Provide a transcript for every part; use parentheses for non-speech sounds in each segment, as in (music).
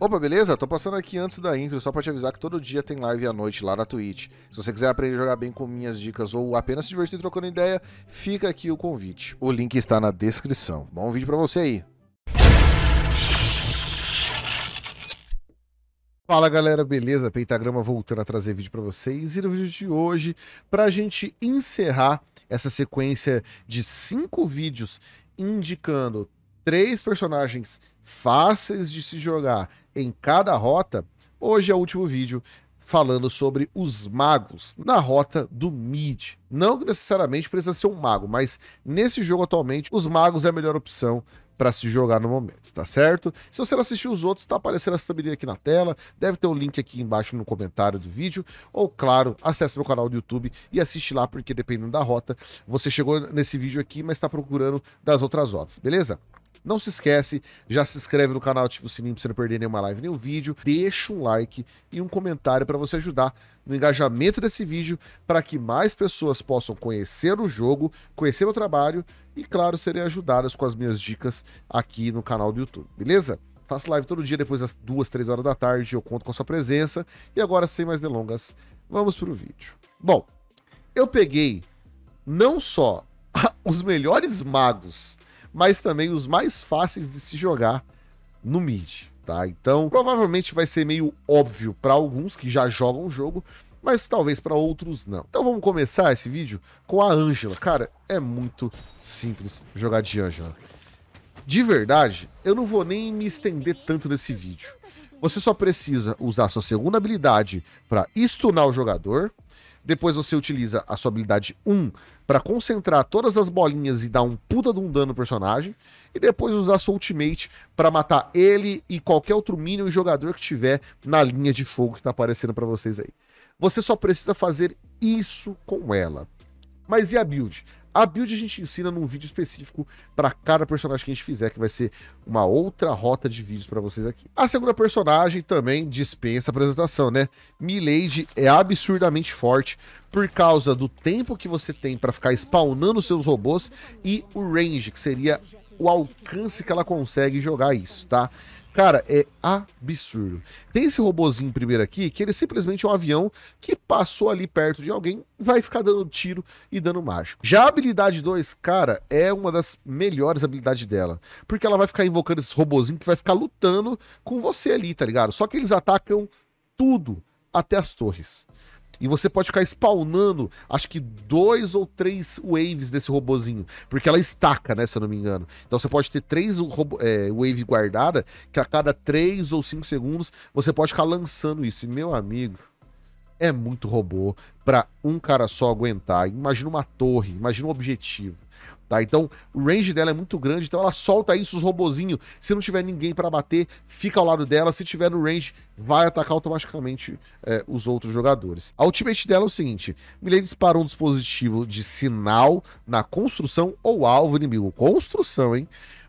Opa, beleza? Tô passando aqui antes da intro só pra te avisar que todo dia tem live à noite lá na Twitch. Se você quiser aprender a jogar bem com minhas dicas ou apenas se divertir trocando ideia, fica aqui o convite. O link está na descrição. Bom vídeo pra você aí. Fala galera, beleza? Peitagrama voltando a trazer vídeo para vocês. E no vídeo de hoje, pra gente encerrar essa sequência de cinco vídeos indicando três personagens fáceis de se jogar em cada rota, hoje é o último vídeo falando sobre os magos na rota do mid. Não que necessariamente precisa ser um mago, mas nesse jogo atualmente, os magos é a melhor opção para se jogar no momento, tá certo? Se você assistiu os outros, tá aparecendo essa thumbnail aqui na tela, deve ter o um link aqui embaixo no comentário do vídeo, ou claro, acesse meu canal do YouTube e assiste lá, porque dependendo da rota, você chegou nesse vídeo aqui, mas está procurando das outras rotas, beleza? Não se esquece, já se inscreve no canal, ativa o sininho para você não perder nenhuma live, nenhum vídeo. Deixa um like e um comentário para você ajudar no engajamento desse vídeo para que mais pessoas possam conhecer o jogo, conhecer o trabalho e, claro, serem ajudadas com as minhas dicas aqui no canal do YouTube, beleza? Faço live todo dia depois das duas, três horas da tarde, eu conto com a sua presença. E agora, sem mais delongas, vamos para o vídeo. Bom, eu peguei não só (laughs) os melhores magos mas também os mais fáceis de se jogar no mid, tá? Então, provavelmente vai ser meio óbvio para alguns que já jogam o jogo, mas talvez para outros não. Então vamos começar esse vídeo com a Ângela. Cara, é muito simples jogar de Ângela. De verdade, eu não vou nem me estender tanto nesse vídeo. Você só precisa usar sua segunda habilidade para stunar o jogador, depois você utiliza a sua habilidade 1 para concentrar todas as bolinhas e dar um puta de um dano no personagem. E depois usar a sua ultimate para matar ele e qualquer outro minion jogador que tiver na linha de fogo que tá aparecendo para vocês aí. Você só precisa fazer isso com ela. Mas e a build? A build a gente ensina num vídeo específico para cada personagem que a gente fizer, que vai ser uma outra rota de vídeos para vocês aqui. A segunda personagem também dispensa apresentação, né? Milady é absurdamente forte por causa do tempo que você tem para ficar spawnando seus robôs e o range, que seria o alcance que ela consegue jogar isso, tá? Cara, é absurdo. Tem esse robozinho primeiro aqui, que ele simplesmente é um avião que passou ali perto de alguém, vai ficar dando tiro e dando mágico. Já a habilidade 2, cara, é uma das melhores habilidades dela. Porque ela vai ficar invocando esses robozinhos que vai ficar lutando com você ali, tá ligado? Só que eles atacam tudo, até as torres. E você pode ficar spawnando, acho que dois ou três waves desse robozinho. Porque ela estaca, né? Se eu não me engano. Então você pode ter três é, wave guardada, que a cada três ou cinco segundos você pode ficar lançando isso. E, meu amigo, é muito robô para um cara só aguentar. Imagina uma torre, imagina um objetivo. Tá? Então, o range dela é muito grande, então ela solta isso, os robozinhos. Se não tiver ninguém para bater, fica ao lado dela. Se tiver no range, vai atacar automaticamente é, os outros jogadores. A ultimate dela é o seguinte: Milady dispara um dispositivo de sinal na construção ou alvo inimigo. Construção, hein?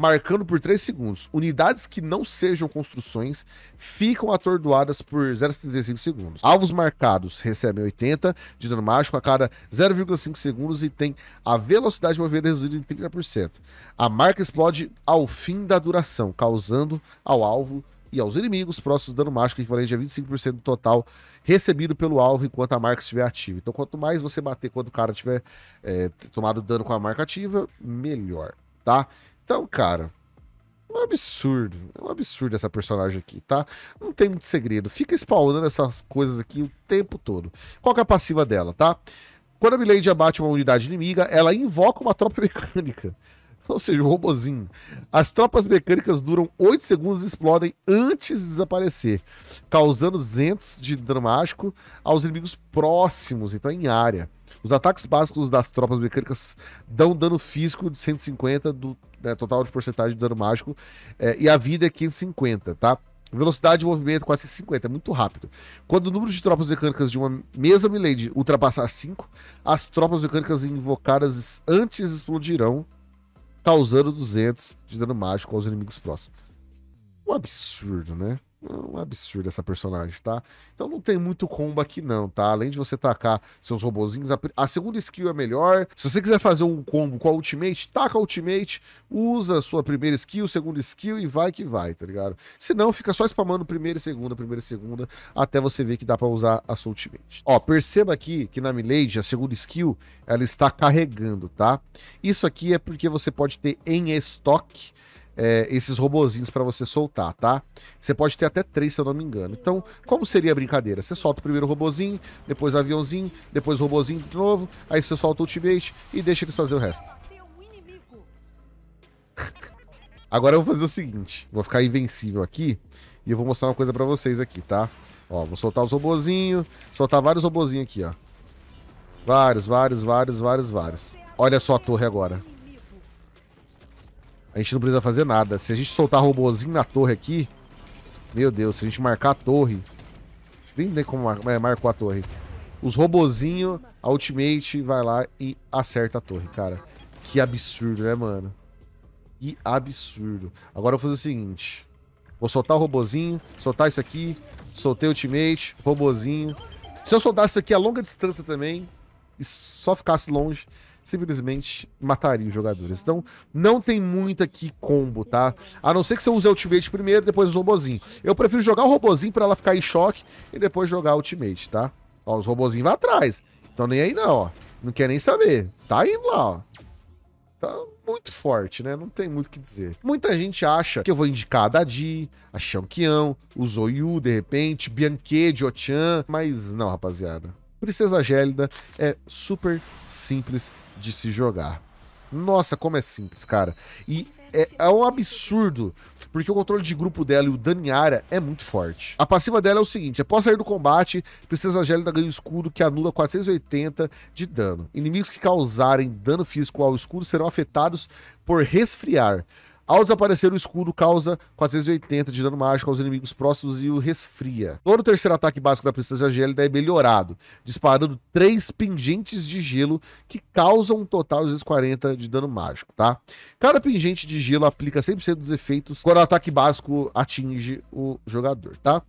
marcando por 3 segundos. Unidades que não sejam construções ficam atordoadas por 0,75 segundos. Alvos marcados recebem 80 de dano mágico a cada 0,5 segundos e tem a velocidade de movimento reduzida em 30%. A marca explode ao fim da duração, causando ao alvo e aos inimigos próximos dano mágico equivalente a 25% do total recebido pelo alvo enquanto a marca estiver ativa. Então, quanto mais você bater quando o cara tiver é, tomado dano com a marca ativa, melhor, tá? Então, cara, é um absurdo. É um absurdo essa personagem aqui, tá? Não tem muito segredo. Fica spawnando essas coisas aqui o tempo todo. Qual que é a passiva dela, tá? Quando a Milady abate uma unidade inimiga, ela invoca uma tropa (laughs) mecânica. Ou seja, um robozinho. As tropas mecânicas duram 8 segundos e explodem antes de desaparecer, causando 200 de dramático aos inimigos próximos, então em área. Os ataques básicos das tropas mecânicas dão dano físico de 150 do né, total de porcentagem de dano mágico é, e a vida é 550, tá? Velocidade de movimento é quase 50, é muito rápido. Quando o número de tropas mecânicas de uma mesma Milady ultrapassar 5, as tropas mecânicas invocadas antes explodirão, causando 200 de dano mágico aos inimigos próximos. Um absurdo, né? É um absurdo essa personagem, tá? Então não tem muito combo aqui não, tá? Além de você tacar seus robozinhos, a, a, segunda skill é melhor. Se você quiser fazer um combo com a ultimate, taca a ultimate, usa a sua primeira skill, segunda skill e vai que vai, tá ligado? Se não, fica só spamando primeira e segunda, primeira e segunda, até você ver que dá pra usar a sua ultimate. Ó, perceba aqui que na Milady, a segunda skill, ela está carregando, tá? Isso aqui é porque você pode ter em estoque é, esses robozinhos para você soltar, tá? Você pode ter até três, se eu não me engano. Então, como seria a brincadeira? Você solta o primeiro robozinho, depois aviãozinho, depois robozinho de novo, aí você solta o ultimate e deixa eles fazer o resto. (laughs) Agora eu vou fazer o seguinte, vou ficar invencível aqui e eu vou mostrar uma coisa para vocês aqui, tá? Ó, vou soltar os robozinhos, soltar vários robozinhos aqui, ó. Vários, vários, vários, vários, vários. Olha só a torre agora. A gente não precisa fazer nada. Se a gente soltar robozinho na torre aqui... Meu Deus, se a gente marcar a torre... Nem tem como mar... é, marcou a torre. Os robozinho, a ultimate, vai lá e acerta a torre, cara. Que absurdo, né, mano? Que absurdo. Agora eu vou fazer o seguinte. Vou soltar o robozinho, soltar isso aqui, soltei o ultimate, robozinho. Se eu soltasse isso aqui a longa distância também, e só ficasse longe, simplesmente mataria os jogadores. Então, não tem muito aqui combo, tá? A não ser que você use o ultimate primeiro, depois o robozinho. Eu prefiro jogar o robozinho pra ela ficar em choque e depois jogar o ultimate, tá? Ó, os robozinhos vão atrás. Então nem aí não, ó. Não quer nem saber. Tá indo lá, ó. Tá muito forte, né? Não tem muito o que dizer. Muita gente acha que eu vou indicar a Dadi, a Xianqian, o Zoyu, de repente, Bianquet, Ochan, mas não, rapaziada. Princesa Gélida é super simples de se jogar. Nossa, como é simples, cara. E é, é, um absurdo, porque o controle de grupo dela e o Daniara é muito forte. A passiva dela é o seguinte: é após sair do combate, Princesa Angélica ganha um escudo que anula 480 de dano. Inimigos que causarem dano físico ao escudo serão afetados por resfriar. Ao desaparecer, o escudo causa 480 de dano mágico aos inimigos próximos e o resfria. Todo o terceiro ataque básico da princesa Gélida é melhorado, disparando três pingentes de gelo que causam um total de 240 de dano mágico, tá? Cada pingente de gelo aplica 100% dos efeitos quando o ataque básico atinge o jogador, tá?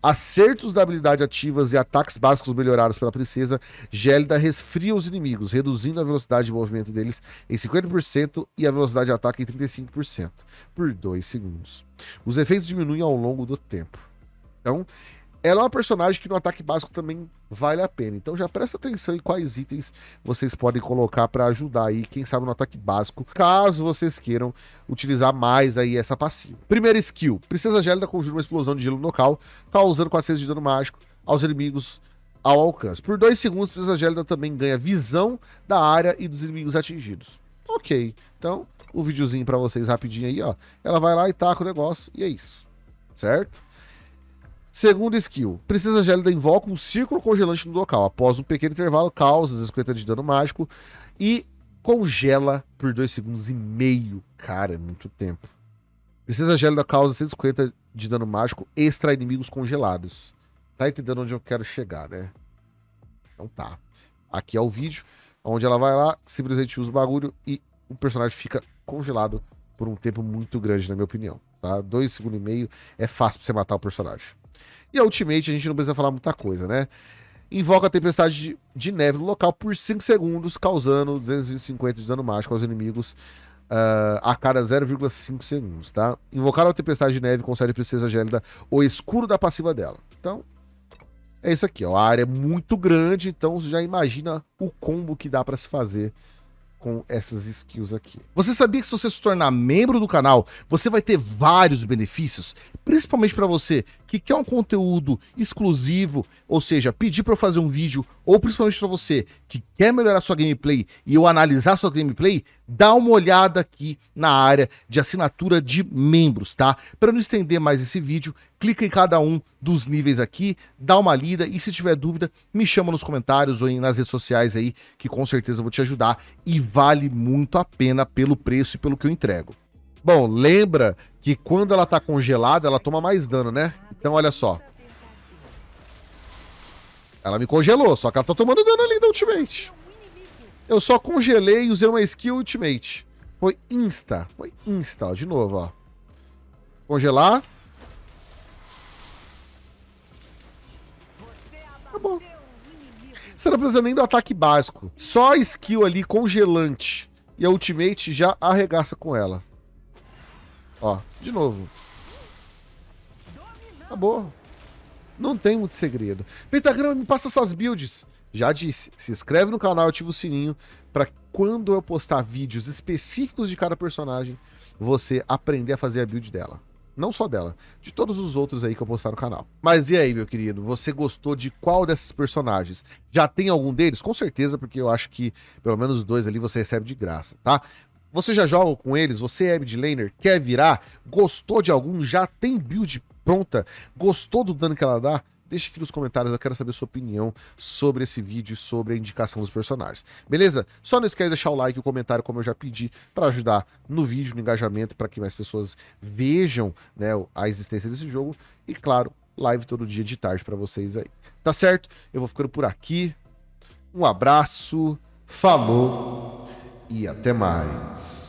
Acertos da habilidade ativas e ataques básicos melhorados pela princesa Gélida resfria os inimigos, reduzindo a velocidade de movimento deles em 50% e a velocidade de ataque em 35% por 2 segundos. Os efeitos diminuem ao longo do tempo. Então, ela é uma personagem que no ataque básico também vale a pena. Então já presta atenção em quais itens vocês podem colocar para ajudar aí, quem sabe no ataque básico, caso vocês queiram utilizar mais aí essa passiva. Primeira skill, Princesa Gélida conjura uma explosão de gelo local, causando 400 de dano mágico aos inimigos ao alcance. Por 2 segundos, Princesa Gélida também ganha visão da área e dos inimigos atingidos. Ok, então o videozinho para vocês rapidinho aí, ó. Ela vai lá e taca o negócio e é isso. Certo? Segunda skill. Precisa Gélida invoca um círculo congelante no local. Após um pequeno intervalo, causa 50 de dano mágico e congela por 2 segundos e meio. Cara, é muito tempo. Precisa Gélida causa 150 de dano mágico extra inimigos congelados. Tá entendendo onde eu quero chegar, né? Então tá. Aqui é o vídeo, onde ela vai lá, simplesmente usa o bagulho e o personagem fica congelado por um tempo muito grande, na minha opinião. Tá? Dois segundos e meio é fácil pra você matar o personagem. E a Ultimate, a gente não precisa falar muita coisa, né? Invoca a tempestade de, de neve no local por 5 segundos, causando 250 de dano mágico aos inimigos uh, a cada 0,5 segundos, tá? Invocar a tempestade de neve concede a princesa gélida o escuro da passiva dela. Então, é isso aqui, ó. A área é muito grande, então você já imagina o combo que dá para se fazer com essas skills aqui. Você sabia que se você se tornar membro do canal, você vai ter vários benefícios, principalmente para você que quer um conteúdo exclusivo, ou seja, pedir para eu fazer um vídeo, ou principalmente para você que quer melhorar sua gameplay e eu analisar sua gameplay, dá uma olhada aqui na área de assinatura de membros, tá? Para não estender mais esse vídeo, clica em cada um dos níveis aqui, dá uma lida e se tiver dúvida, me chama nos comentários ou nas redes sociais aí, que com certeza eu vou te ajudar e vale muito a pena pelo preço e pelo que eu entrego. Bom, lembra que quando ela tá congelada, ela toma mais dano, né? Então, olha só. Ela me congelou, só que ela tá tomando dano ali da ultimate. Eu só congelei e usei uma skill ultimate. Foi insta. Foi insta, ó, de novo, ó. Congelar. Acabou. Tá Você não precisa nem do ataque básico. Só a skill ali congelante. E a ultimate já arregaça com ela. Ó, de novo. Acabou. Não tem muito segredo. Pentagrama, me passa suas builds. Já disse, se inscreve no canal, ativa o sininho para quando eu postar vídeos específicos de cada personagem, você aprender a fazer a build dela. Não só dela, de todos os outros aí que eu postar no canal. Mas e aí, meu querido, você gostou de qual desses personagens? Já tem algum deles? Com certeza, porque eu acho que pelo menos dois ali você recebe de graça, tá? Você já joga com eles? Você é mid laner? Quer virar? Gostou de algum? Já tem build pronta. Gostou do dano que ela dá? Deixe aqui nos comentários, eu quero saber a sua opinião sobre esse vídeo e sobre a indicação dos personagens. Beleza? Só não esquece de deixar o like e o comentário, como eu já pedi, para ajudar no vídeo, no engajamento, para que mais pessoas vejam né, a existência desse jogo. E claro, live todo dia de tarde para vocês aí. Tá certo? Eu vou ficando por aqui. Um abraço, falou e até mais.